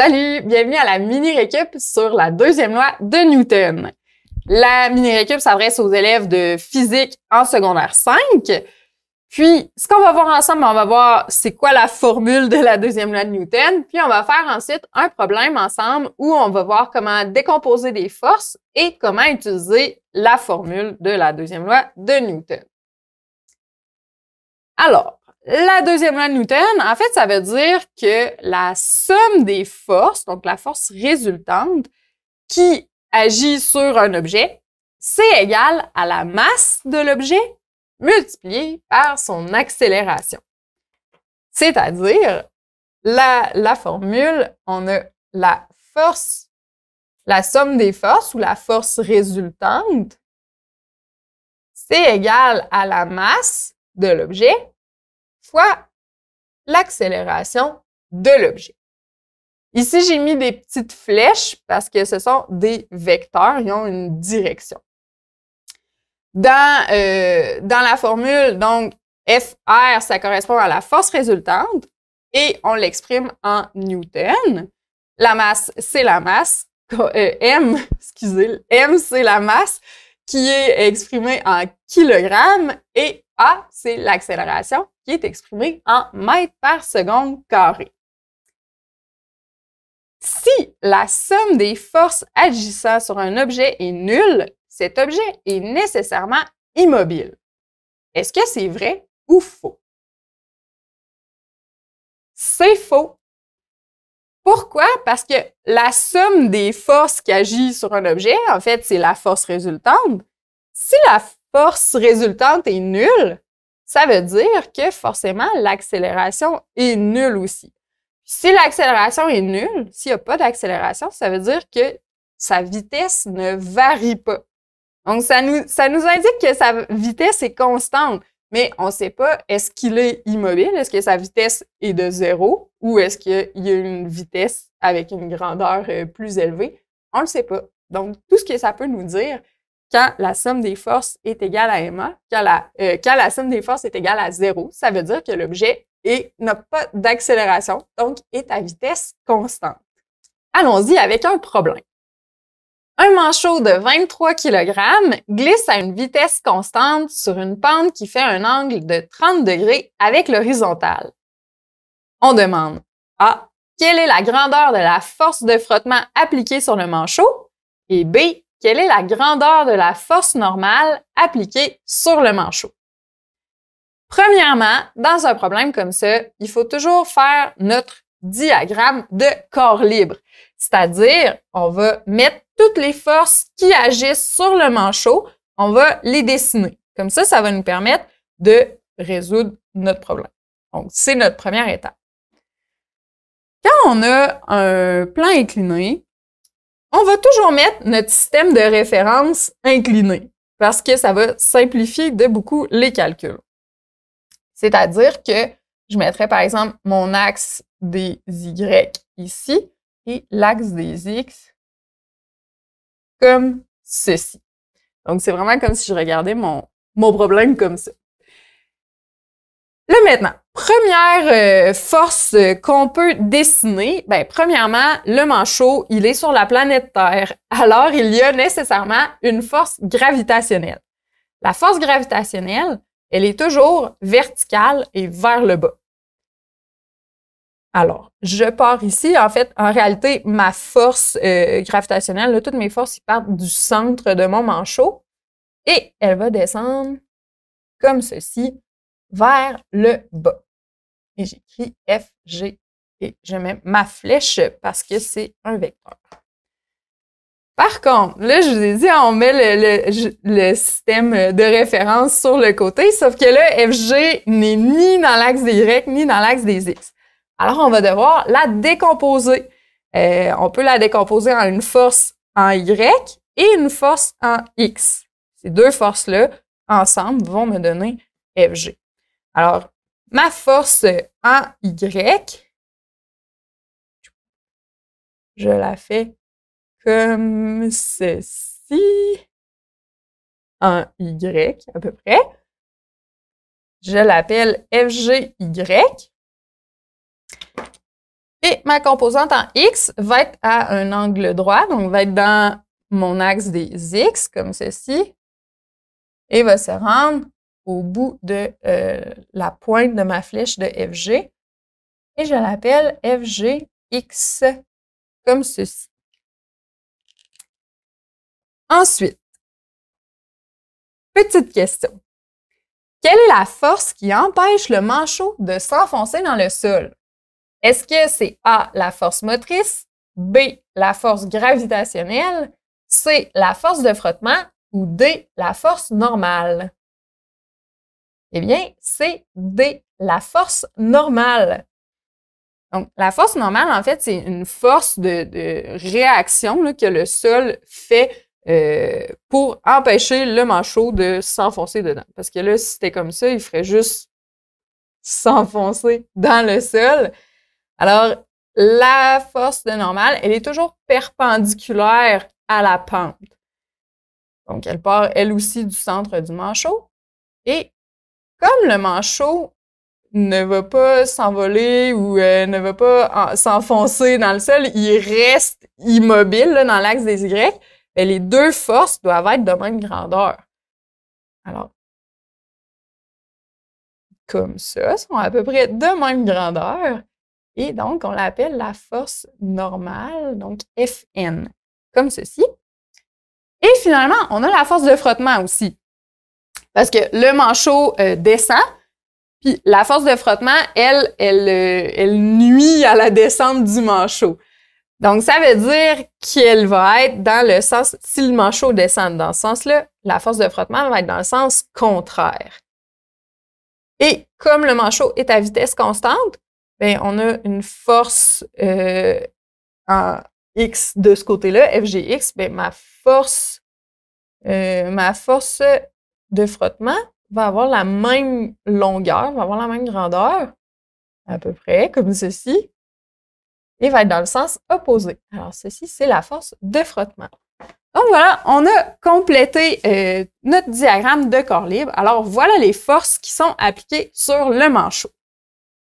Salut, bienvenue à la mini-récup sur la deuxième loi de Newton. La mini-récup s'adresse aux élèves de physique en secondaire 5. Puis, ce qu'on va voir ensemble, on va voir c'est quoi la formule de la deuxième loi de Newton. Puis, on va faire ensuite un problème ensemble où on va voir comment décomposer des forces et comment utiliser la formule de la deuxième loi de Newton. Alors, la deuxième loi de Newton, en fait, ça veut dire que la somme des forces, donc la force résultante qui agit sur un objet, c'est égal à la masse de l'objet multipliée par son accélération. C'est-à-dire, la, la formule, on a la force, la somme des forces ou la force résultante, c'est égal à la masse de l'objet fois l'accélération de l'objet. Ici, j'ai mis des petites flèches parce que ce sont des vecteurs, ils ont une direction. Dans, euh, la formule, donc FR, ça correspond à la force résultante et on l'exprime en Newton. La masse, c'est la masse. Euh, M, excusez, M, c'est la masse qui est exprimée en kilogrammes et a, c'est l'accélération qui est exprimée en mètres par seconde carré. Si la somme des forces agissant sur un objet est nulle, cet objet est nécessairement immobile. Est-ce que c'est vrai ou faux? C'est faux. Pourquoi? Parce que la somme des forces qui agit sur un objet, en fait, c'est la force résultante. Si la force résultante est nulle, ça veut dire que forcément l'accélération est nulle aussi. Si l'accélération est nulle, s'il n'y a pas d'accélération, ça veut dire que sa vitesse ne varie pas. Donc, ça nous, indique que sa vitesse est constante, mais on ne sait pas est-ce qu'il est immobile, est-ce que sa vitesse est de zéro ou est-ce qu'il y a une vitesse avec une grandeur euh, plus élevée. On ne le sait pas. Donc, tout ce que ça peut nous dire, quand la somme des forces est égale à MA, euh, quand la, somme des forces est égale à zéro, ça veut dire que l'objet n'a pas d'accélération, donc est à vitesse constante. Allons-y avec un problème. Un manchot de 23 kg glisse à une vitesse constante sur une pente qui fait un angle de 30 degrés avec l'horizontale. On demande A. Ah, quelle est la grandeur de la force de frottement appliquée sur le manchot? Et B quelle est la grandeur de la force normale appliquée sur le manchot. Premièrement, dans un problème comme ça, il faut toujours faire notre diagramme de corps libre, c'est-à-dire on va mettre toutes les forces qui agissent sur le manchot, on va les dessiner. Comme ça, ça va nous permettre de résoudre notre problème. Donc, c'est notre première étape. Quand on a un plan incliné, on va toujours mettre notre système de référence incliné parce que ça va simplifier de beaucoup les calculs. C'est-à-dire que je mettrais par exemple mon axe des Y ici et l'axe des X comme ceci. Donc c'est vraiment comme si je regardais mon, problème comme ça. Le maintenant, première euh, force euh, qu'on peut dessiner, ben, premièrement, le manchot, il est sur la planète Terre. Alors, il y a nécessairement une force gravitationnelle. La force gravitationnelle, elle est toujours verticale et vers le bas. Alors, je pars ici. En fait, en réalité, ma force euh, gravitationnelle, toutes mes forces, ils partent du centre de mon manchot et elle va descendre comme ceci vers le bas et j'écris FG et je mets ma flèche parce que c'est un vecteur. Par contre, là, je vous ai dit, on met le, système de référence sur le côté, sauf que là, FG n'est ni dans l'axe des Y ni dans l'axe des X. Alors, on va devoir la décomposer. Euh, on peut la décomposer en une force en Y et une force en X. Ces deux forces-là, ensemble, vont me donner FG. Alors, ma force en Y, je la fais comme ceci, en Y à peu près. Je l'appelle FGY. Et ma composante en X va être à un angle droit, donc va être dans mon axe des X, comme ceci, et va se rendre au bout de euh, la pointe de ma flèche de FG et je l'appelle FGX comme ceci. Ensuite, petite question. Quelle est la force qui empêche le manchot de s'enfoncer dans le sol? Est-ce que c'est A, la force motrice, B, la force gravitationnelle, C, la force de frottement ou D, la force normale? Eh bien, c'est D, la force normale. Donc, la force normale, en fait, c'est une force de, réaction que le sol fait euh, pour empêcher le manchot de s'enfoncer dedans. Parce que là, si c'était comme ça, il ferait juste s'enfoncer dans le sol. Alors, la force de normale, elle est toujours perpendiculaire à la pente. Donc, elle part, elle aussi, du centre du manchot. Et comme le manchot ne va pas s'envoler ou euh, ne va pas s'enfoncer dans le sol, il reste immobile dans l'axe des Y, ben, les deux forces doivent être de même grandeur. Alors, comme ça, sont à peu près de même grandeur. Et donc, on l'appelle la force normale, donc Fn, comme ceci. Et finalement, on a la force de frottement aussi. Parce que le manchot euh, descend, puis la force de frottement, elle, euh, elle, nuit à la descente du manchot. Donc, ça veut dire qu'elle va être dans le sens, si le manchot descend dans ce sens-là, la force de frottement va être dans le sens contraire. Et comme le manchot est à vitesse constante, bien, on a une force euh, en X de ce côté-là, FGX, bien, ma force, ma force de frottement va avoir la même longueur, va avoir la même grandeur, à peu près comme ceci, et va être dans le sens opposé. Alors, ceci, c'est la force de frottement. Donc voilà, on a complété euh, notre diagramme de corps libre. Alors voilà les forces qui sont appliquées sur le manchot.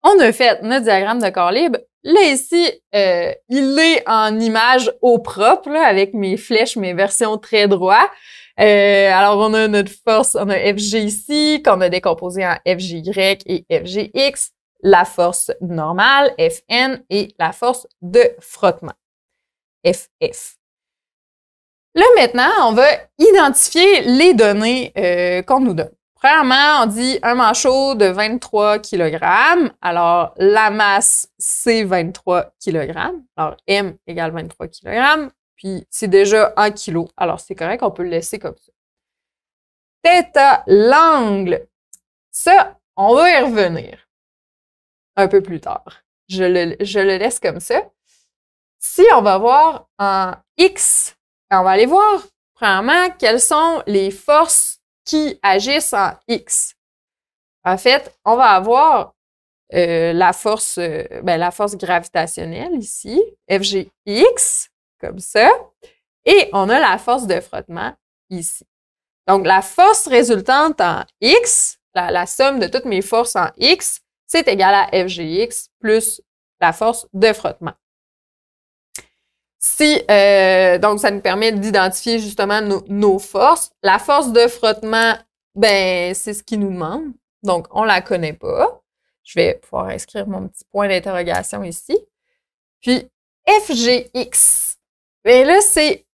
On a fait notre diagramme de corps libre. Là ici, euh, il est en image au propre, avec mes flèches, mes versions très droites. Euh, alors, on a notre force, on a FG ici, qu'on a décomposé en FGY et FGX, la force normale, Fn, et la force de frottement, Ff. Là, maintenant, on va identifier les données euh, qu'on nous donne. Premièrement, on dit un manchot de 23 kg. Alors, la masse, c'est 23 kg. Alors, M égale 23 kg. Puis c'est déjà un kilo. Alors c'est correct, on peut le laisser comme ça. Theta l'angle. Ça, on va y revenir un peu plus tard. Je le, laisse comme ça. Si on va voir en X, ben, on va aller voir, premièrement, quelles sont les forces qui agissent en X. En fait, on va avoir euh, la, force, euh, ben, la force gravitationnelle ici, FGX, comme ça. Et on a la force de frottement ici. Donc, la force résultante en X, la, somme de toutes mes forces en X, c'est égal à FGX plus la force de frottement. Euh, donc, ça nous permet d'identifier justement nos, forces. La force de frottement, ben, c'est ce qui nous demande. Donc, on ne la connaît pas. Je vais pouvoir inscrire mon petit point d'interrogation ici. Puis, FGX, Bien là, c'est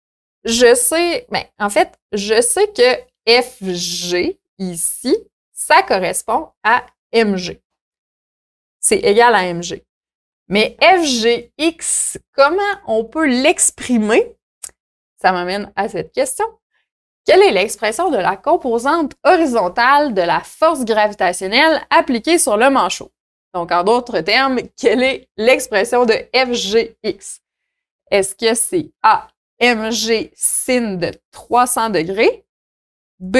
je sais, mais ben, en fait, je sais que FG ici, ça correspond à MG. C'est égal à MG. Mais FGX, comment on peut l'exprimer? Ça m'amène à cette question. Quelle est l'expression de la composante horizontale de la force gravitationnelle appliquée sur le manchot? Donc, en d'autres termes, quelle est l'expression de FGX? Est-ce que c'est A, MG sin de 300 degrés, B,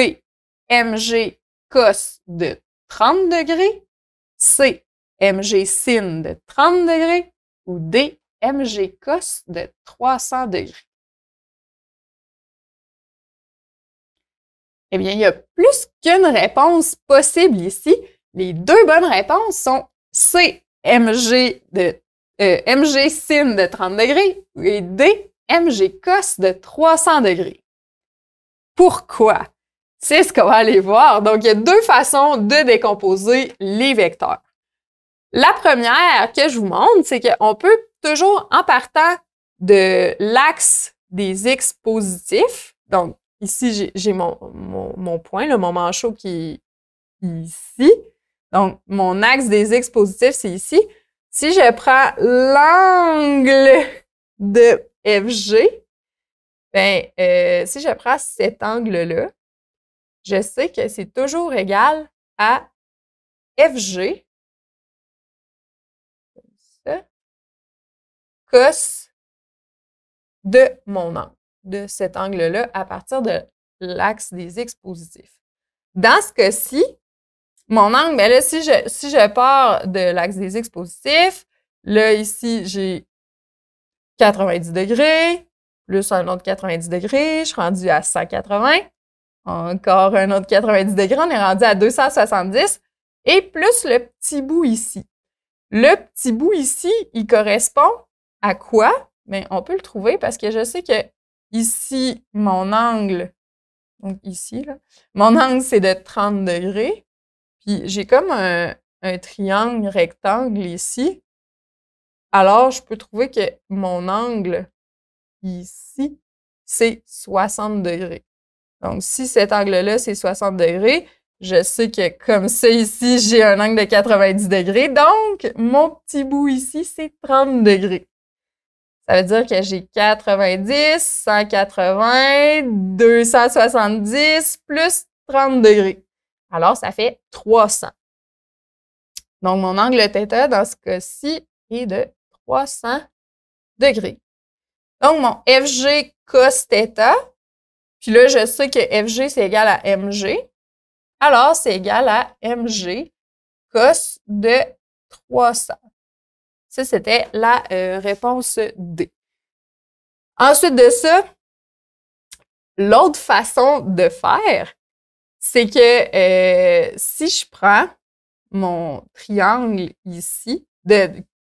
MG cos de 30 degrés, C, MG sin de 30 degrés ou D, MG cos de 300 degrés? Eh bien, il y a plus qu'une réponse possible ici. Les deux bonnes réponses sont C, MG de euh, MG sin de 30 degrés et D, MG cos de 300 degrés. Pourquoi? C'est ce qu'on va aller voir. Donc, il y a deux façons de décomposer les vecteurs. La première que je vous montre, c'est qu'on peut toujours, en partant de l'axe des x positifs, donc ici, j'ai mon, point, le mon manchot qui est ici. Donc, mon axe des x positifs, c'est ici. Si je prends l'angle de FG, ben, euh, si je prends cet angle-là, je sais que c'est toujours égal à FG comme cos de mon angle, de cet angle-là à partir de l'axe des x positifs. Dans ce cas-ci, mon angle, mais ben là, si je, pars de l'axe des X positif, là, ici, j'ai 90 degrés, plus un autre 90 degrés, je suis rendu à 180, encore un autre 90 degrés, on est rendu à 270, et plus le petit bout ici. Le petit bout ici, il correspond à quoi? Bien, on peut le trouver parce que je sais que ici, mon angle, donc ici, là, mon angle, c'est de 30 degrés. Puis j'ai comme un, un, triangle rectangle ici. Alors, je peux trouver que mon angle ici, c'est 60 degrés. Donc, si cet angle-là, c'est 60 degrés, je sais que comme ça ici, j'ai un angle de 90 degrés. Donc, mon petit bout ici, c'est 30 degrés. Ça veut dire que j'ai 90, 180, 270 plus 30 degrés. Alors, ça fait 300. Donc, mon angle θ, dans ce cas-ci, est de 300 degrés. Donc, mon FG cos θ, puis là, je sais que FG, c'est égal à MG. Alors, c'est égal à MG cos de 300. Ça, c'était la euh, réponse D. Ensuite de ça, l'autre façon de faire, c'est que euh, si je prends mon triangle ici,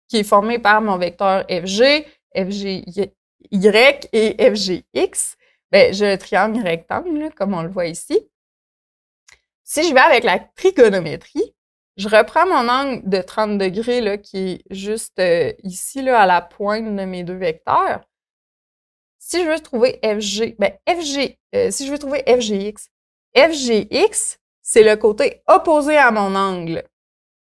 qui est formé par mon vecteur FG, FGY et FGX, ben, j'ai un triangle rectangle, comme on le voit ici. Si je vais avec la trigonométrie, je reprends mon angle de 30 degrés qui est juste euh, ici à la pointe de mes deux vecteurs. Si je veux trouver FG, ben FG, euh, si je veux trouver FGX, FGX, c'est le côté opposé à mon angle.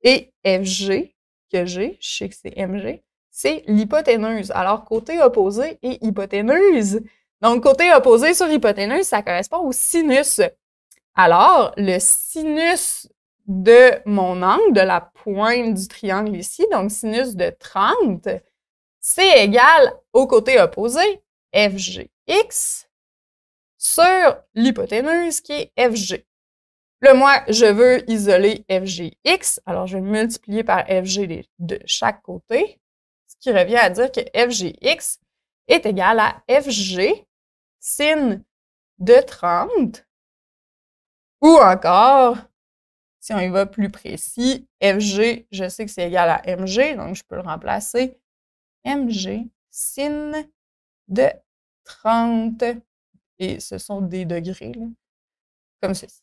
Et FG, que j'ai, je sais que c'est MG, c'est l'hypoténuse. Alors, côté opposé et hypoténuse. Donc, côté opposé sur hypoténuse, ça correspond au sinus. Alors, le sinus de mon angle, de la pointe du triangle ici, donc sinus de 30, c'est égal au côté opposé, FGX, sur l'hypoténuse qui est FG. Le moi, je veux isoler FGX, alors je vais multiplier par FG de chaque côté, ce qui revient à dire que FGX est égal à FG sin de 30, ou encore, si on y va plus précis, FG, je sais que c'est égal à MG, donc je peux le remplacer, MG sin de 30 et ce sont des degrés, comme ceci.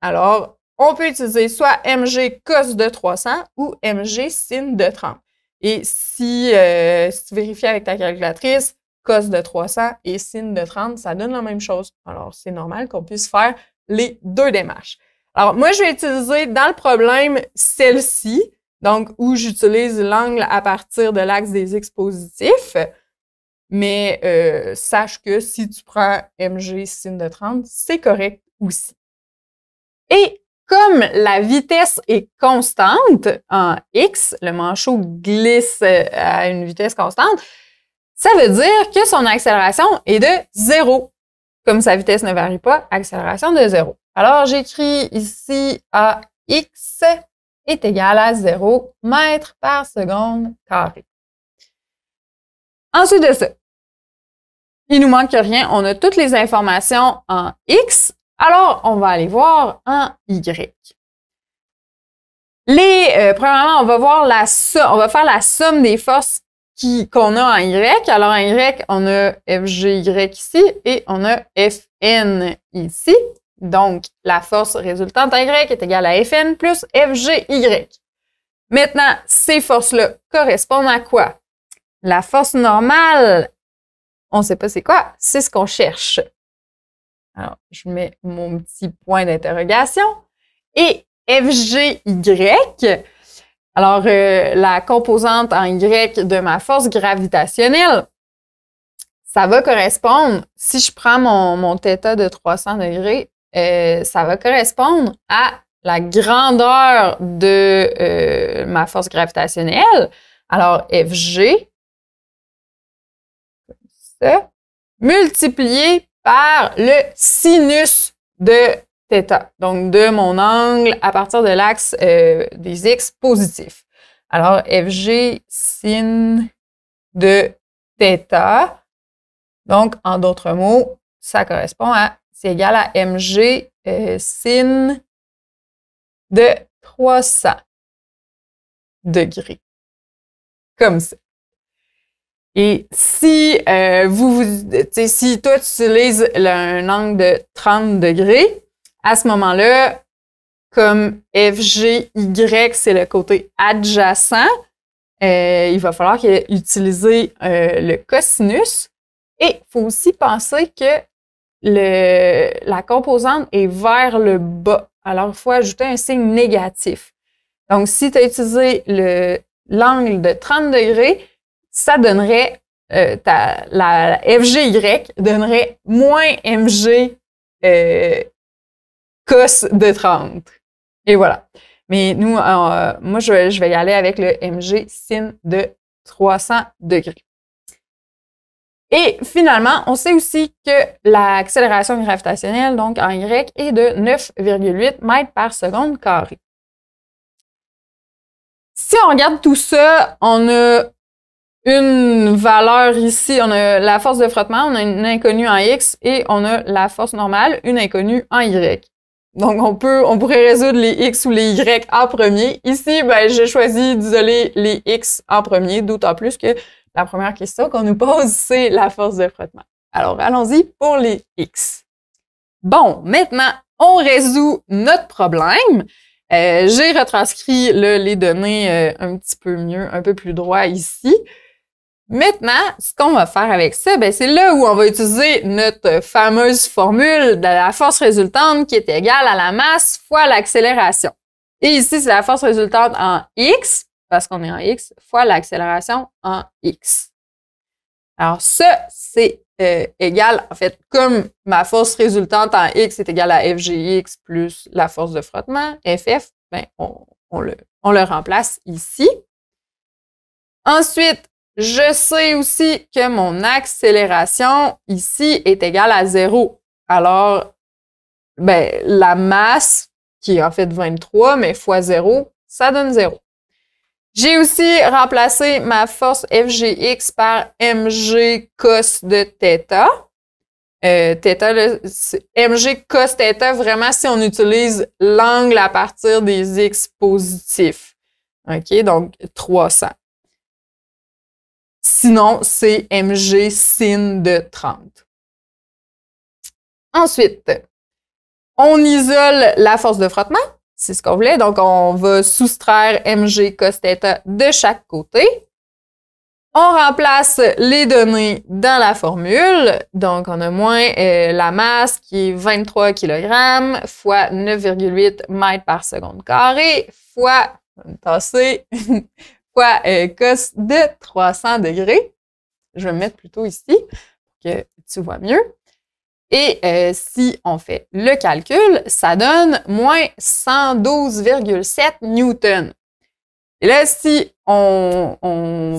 Alors, on peut utiliser soit mg cos de 300 ou mg sin de 30. Et si, euh, si tu vérifies avec ta calculatrice, cos de 300 et sin de 30, ça donne la même chose. Alors, c'est normal qu'on puisse faire les deux démarches. Alors, moi, je vais utiliser dans le problème celle-ci, donc où j'utilise l'angle à partir de l'axe des x positifs. Mais euh, sache que si tu prends MG signe de 30, c'est correct aussi. Et comme la vitesse est constante en X, le manchot glisse euh, à une vitesse constante, ça veut dire que son accélération est de 0. Comme sa vitesse ne varie pas, accélération de 0. Alors, j'écris ici AX est égal à 0 mètre par seconde carré. Ensuite de ça, il nous manque rien. On a toutes les informations en X. Alors, on va aller voir en Y. Les, euh, premièrement, on va voir la on va faire la somme des forces qu'on a en Y. Alors, en Y, on a FGY ici et on a FN ici. Donc, la force résultante en Y est égale à FN plus FGY. Maintenant, ces forces-là correspondent à quoi? La force normale on ne sait pas c'est quoi, c'est ce qu'on cherche. Alors, je mets mon petit point d'interrogation. Et FGY, alors euh, la composante en Y de ma force gravitationnelle, ça va correspondre, si je prends mon, mon θ de 300 degrés, euh, ça va correspondre à la grandeur de euh, ma force gravitationnelle. Alors, FG, multiplié par le sinus de θ, donc de mon angle à partir de l'axe euh, des x positifs. Alors, FG sin de θ, donc en d'autres mots, ça correspond à, c'est égal à MG euh, sin de 300 degrés. Comme ça. Et si euh, vous, si toi tu utilises un angle de 30 degrés, à ce moment-là, comme FGY, c'est le côté adjacent, euh, il va falloir utiliser euh, le cosinus. Et il faut aussi penser que le, la composante est vers le bas. Alors, il faut ajouter un signe négatif. Donc, si tu as utilisé l'angle de 30 degrés, ça donnerait, euh, la FGY donnerait moins MG euh, cos de 30. Et voilà. Mais nous, euh, moi, je, vais y aller avec le MG sin de 300 degrés. Et finalement, on sait aussi que l'accélération gravitationnelle, donc en Y, est de 9,8 mètres par seconde carré. Si on regarde tout ça, on a une valeur ici. On a la force de frottement, on a une inconnue en X et on a la force normale, une inconnue en Y. Donc, on peut, on pourrait résoudre les X ou les Y en premier. Ici, ben, j'ai choisi d'isoler les X en premier, d'autant plus que la première question qu'on nous pose, c'est la force de frottement. Alors, allons-y pour les X. Bon, maintenant, on résout notre problème. Euh, j'ai retranscrit les données euh, un petit peu mieux, un peu plus droit ici. Maintenant, ce qu'on va faire avec ça, ben, c'est là où on va utiliser notre fameuse formule de la force résultante qui est égale à la masse fois l'accélération. Et ici, c'est la force résultante en x, parce qu'on est en x, fois l'accélération en x. Alors ça, c'est euh, égal, en fait, comme ma force résultante en x est égale à fgx plus la force de frottement, ff, ben, on le remplace ici. Ensuite, je sais aussi que mon accélération ici est égale à 0. Alors, ben, la masse, qui est en fait 23, mais fois 0, ça donne 0. J'ai aussi remplacé ma force FGX par mg cos de θ. theta, euh, mg cos theta, vraiment si on utilise l'angle à partir des x positifs. OK, donc 300. Sinon, c'est mg sin de 30. Ensuite, on isole la force de frottement. C'est ce qu'on voulait. Donc, on va soustraire mg cos de chaque côté. On remplace les données dans la formule. Donc, on a moins euh, la masse qui est 23 kg fois 9,8 mètres par seconde carré fois, euh, de 300 degrés. Je vais me mettre plutôt ici pour que tu vois mieux. Et euh, si on fait le calcul, ça donne moins 112,7 newtons. Et là, si on,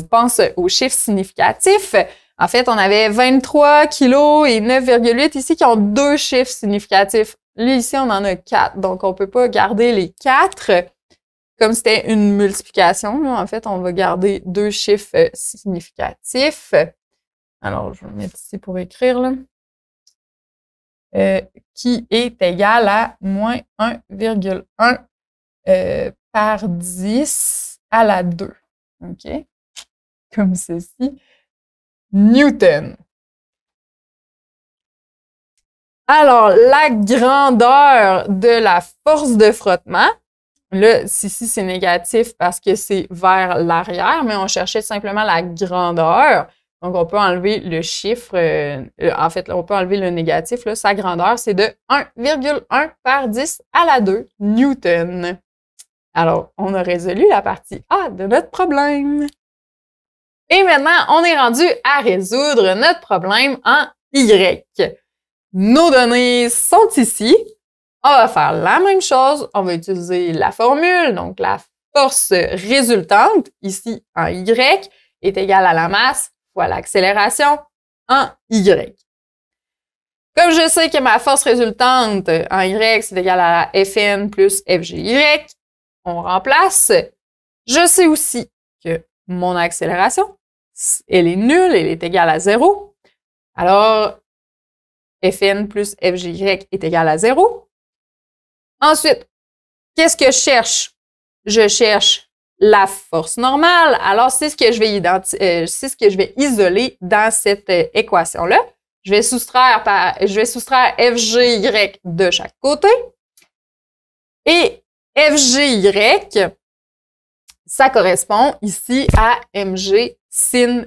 pense aux chiffres significatifs, en fait, on avait 23 kg et 9,8 ici qui ont deux chiffres significatifs. Lui, ici, on en a quatre, donc on ne peut pas garder les quatre. Comme c'était une multiplication, en fait, on va garder deux chiffres euh, significatifs. Alors, je vais mettre ici pour écrire, là. Euh, qui est égal à moins 1,1 euh, par 10 à la 2. OK? Comme ceci. Newton. Alors, la grandeur de la force de frottement, Là, ici, c'est négatif parce que c'est vers l'arrière, mais on cherchait simplement la grandeur. Donc, on peut enlever le chiffre, euh, en fait, on peut enlever le négatif. sa grandeur, c'est de 1,1 par 10 à la 2 newton. Alors, on a résolu la partie A de notre problème. Et maintenant, on est rendu à résoudre notre problème en Y. Nos données sont ici. On va faire la même chose. On va utiliser la formule, donc la force résultante, ici en Y, est égale à la masse fois l'accélération en Y. Comme je sais que ma force résultante en Y, c'est égal à Fn plus FGY, on remplace. Je sais aussi que mon accélération, elle est nulle, elle est égale à 0. Alors, Fn plus FGY est égal à 0. Ensuite, qu'est-ce que je cherche? Je cherche la force normale. Alors, c'est ce que je vais, euh, ce que je vais isoler dans cette euh, équation-là. Je vais soustraire FGY de chaque côté. Et FGY, ça correspond ici à MG sin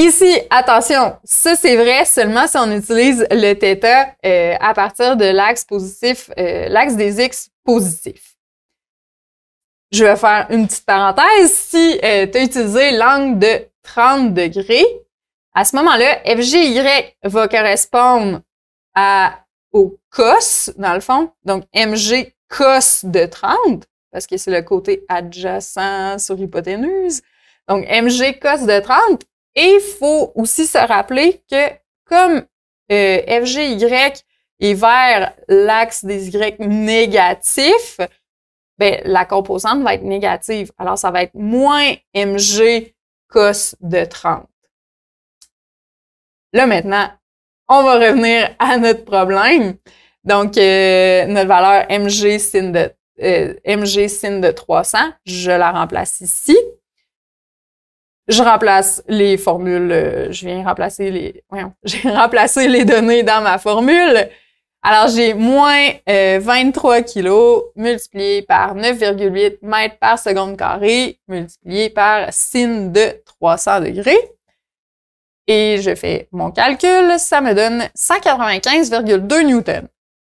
Ici, attention, ça c'est vrai seulement si on utilise le θ euh, à partir de l'axe euh, l'axe des x positif. Je vais faire une petite parenthèse. Si euh, tu as utilisé l'angle de 30 degrés, à ce moment-là, FGY va correspondre au cos, dans le fond, donc MG cos de 30, parce que c'est le côté adjacent sur l'hypoténuse. Donc, MG cos de 30, et il faut aussi se rappeler que comme euh, FGY est vers l'axe des Y négatif, ben, la composante va être négative. Alors, ça va être moins MG cos de 30. Là, maintenant, on va revenir à notre problème. Donc, euh, notre valeur MG MG sin de 300, euh, je la remplace ici je remplace les formules, euh, je viens remplacer les, j'ai remplacé les données dans ma formule. Alors, j'ai moins 23 euh, kilos multiplié par 9,8 mètres par seconde carré multiplié par sin de 300 degrés. Et je fais mon calcul, ça me donne 195,2 newtons.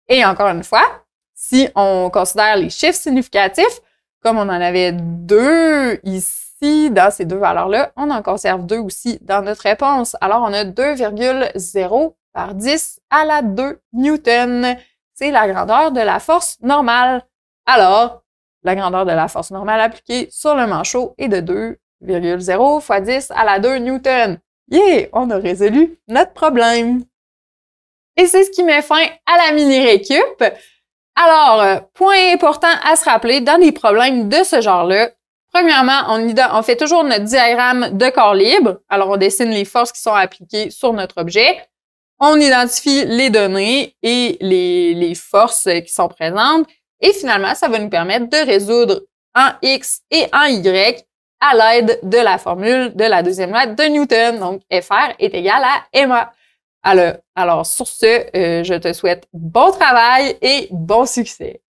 Et encore une fois, si on considère les chiffres significatifs, comme on en avait deux ici, si dans ces deux valeurs-là, on en conserve deux aussi dans notre réponse, alors on a 2,0 par 10 à la 2 newton. C'est la grandeur de la force normale. Alors, la grandeur de la force normale appliquée sur le manchot est de 2,0 fois 10 à la 2 newton. Yeah, on a résolu notre problème. Et c'est ce qui met fin à la mini-récup. Alors, point important à se rappeler dans des problèmes de ce genre-là, Premièrement, on, fait toujours notre diagramme de corps libre. Alors, on dessine les forces qui sont appliquées sur notre objet. On identifie les données et les, forces qui sont présentes. Et finalement, ça va nous permettre de résoudre en X et en Y à l'aide de la formule de la deuxième loi de Newton. Donc, FR est égal à MA. Alors, alors sur ce, euh, je te souhaite bon travail et bon succès.